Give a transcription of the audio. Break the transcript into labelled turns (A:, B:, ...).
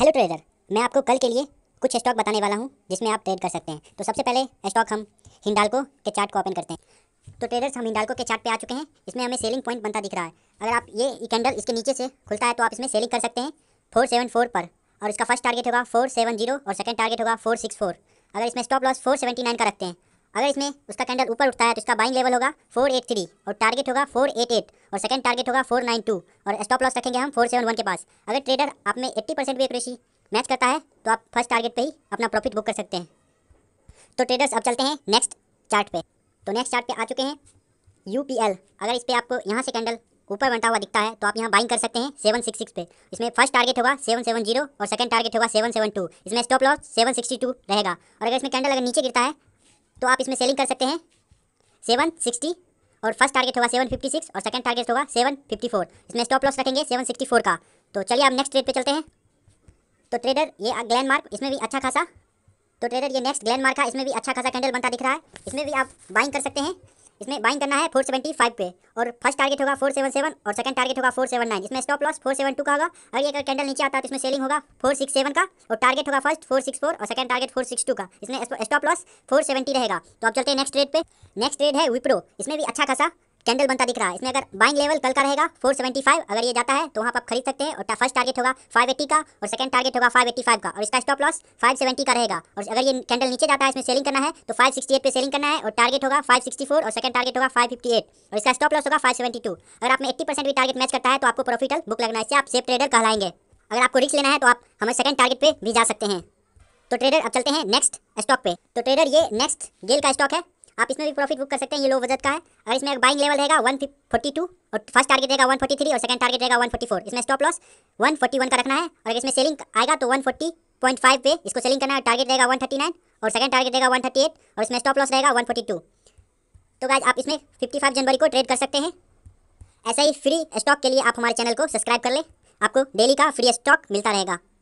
A: hello trader मैं आपको कल के लिए कुछ स्टॉक बताने वाला हूं जिसमें आप ट्रेड कर सकते हैं तो सबसे पहले स्टॉक हम हिंडालको के चार्ट को ओपन करते हैं तो ट्रेडर्स हम हिंडालको के चार्ट पे आ चुके हैं इसमें हमें सेलिंग पॉइंट बनता दिख रहा है अगर आप ये कैंडल इसके नीचे से खुलता है तो आप इसमें सेलिंग कर सकते हैं फोर सेवन फोर पर और इसका फर्स्ट टारगेट होगा फोर सेवन जीरो और सेकेंड टारगेट होगा फोर सिक्स फोर अगर इसमें stop loss four seventy nine का रखते हैं अगर इसमें उसका कैंडल ऊपर उठता है तो इसका बाइंग लेवल होगा फोर एट थ्री और टारगेट होगा फोर एट एट और सेकंड टारगेट होगा फोर नाइन टू और स्टॉप लॉस रखेंगे हम फोर सेवन वन के पास अगर ट्रेडर आप में एट्टी परसेंट भी एक्यूरेसी मैच करता है तो आप फर्स्ट टारगेट पे ही अपना प्रॉफिट बुक कर सकते हैं तो ट्रेडर्स अब चलते हैं नेक्स्ट चार्ट पे तो नेक्स्ट चार्ट पे आ चुके हैं यू अगर इस पर आपको यहाँ से कैंडल ऊपर बनता हुआ दिखता है तो आप यहाँ बाइंग कर सकते हैं सेवन सिक्स सिक्स पे इसमें फर्स्ट टारगेट होगा सेवन सेवन जीरो और सेकंड टारगेट होगा सेवन सेवन टू इसमें stop loss seven sixty two रहेगा और अगर इसमें कैंडल अगर नीचे गिरता है तो आप इसमें सेलिंग कर सकते हैं सेवन सिक्सटी और फर्स्ट टारगेट होगा सेवन फिफ्टी सिक्स और सेकंड टारगेट होगा सेवन फिफ्टी फोर इसमें स्टॉप लॉस रखेंगे सेवन सिक्सटी फोर का तो चलिए आप नेक्स्ट ट्रेड पे चलते हैं तो ट्रेडर ये ग्लैंड मार्क इसमें भी अच्छा खासा तो ट्रेडर ये नेक्स्ट ग्लैंड मार्क है इसमें भी अच्छा खासा कैंडल बनता दिख रहा है इसमें भी आप बाइंग कर सकते हैं इसमें बाइंग करना है फोर सेवेंटी फाइव पे और फर्स्ट टारगेट होगा फोर सेवन सेवन और सेकंड टारगेट होगा फोर सेवन नाइन इसमें stop loss four seven two का होगा अगर अगर कैंडल नीचे आता है तो इसमें सेलिंग होगा फोर सिक्स सेवन का और टारगेट होगा फर्स्ट फोर सिक्स फोर और second target four six two का इसमें स्टॉप लॉस फोर सेवेंटी रहेगा तो अब चलते हैं नेक्स्ट ट्रेड पे नेक्स्ट ट्रेड है विप्रो इसमें भी अच्छा खासा कैंडल बनता दिख रहा है इसमें अगर बाइंग लेवल कल का रहेगा 475 अगर ये जाता है तो वहाँ पर आप खरीद सकते हैं और फर्स्ट टारगेट होगा 580 का और सेकंड टारगेट होगा 585 का और इसका स्टॉप लॉस 570 का रहेगा और अगर ये कैंडल नीचे जाता है इसमें सेलिंग करना है तो 568 पे सेलिंग करना है और टारगेट होगा 564 और सेकंड टारगेट होगा 558 और इसका स्टॉप लॉस होगा 572 अगर आपने एट्टी 80% भी टारगेट मैच करता है तो आपको प्रॉफिटल बुक लगना है इससे आप सेफ ट्रेडर कहलाएंगे अगर आपको रिस्क लेना है तो आप हमें सेकंड टारगेट पर भी जा सकते हैं तो ट्रेडर अब चलते हैं नेक्स्ट स्टॉक पे तो ट्रेडर ये नेक्स्ट गेल का स्टॉक है आप इसमें भी प्रॉफिट बुक कर सकते हैं ये लो बजट का है और इसमें बाइंग लेवल रहेगा वन फोर्टी टू और फर्स्ट टारगेट रहेगा वन फोर्टी थ्री और सेकंड टारगेट रहेगा वन फोर्टी फोर इसमें stop loss one forty one का रखना है और इसमें सेलिंग आएगा तो वन फोर्टी पॉइंट फाइव पे इसको सेलिंग करना है टारगेट रहेगा वन थर्टी नाइन और सेकंड टारगेट रहेगा वन थर्टी एट और इसमें स्टॉप लॉस रहेगा वन फोर्टी टू तो गाइज आप इसमें फिफ्टी फाइव जनवरी को ट्रेड कर सकते हैं ऐसा ही फ्री स्टॉक के लिए आप हमारे चैनल को सब्सक्राइब कर लें आपको डेली का फ्री स्टॉक मिलता रहेगा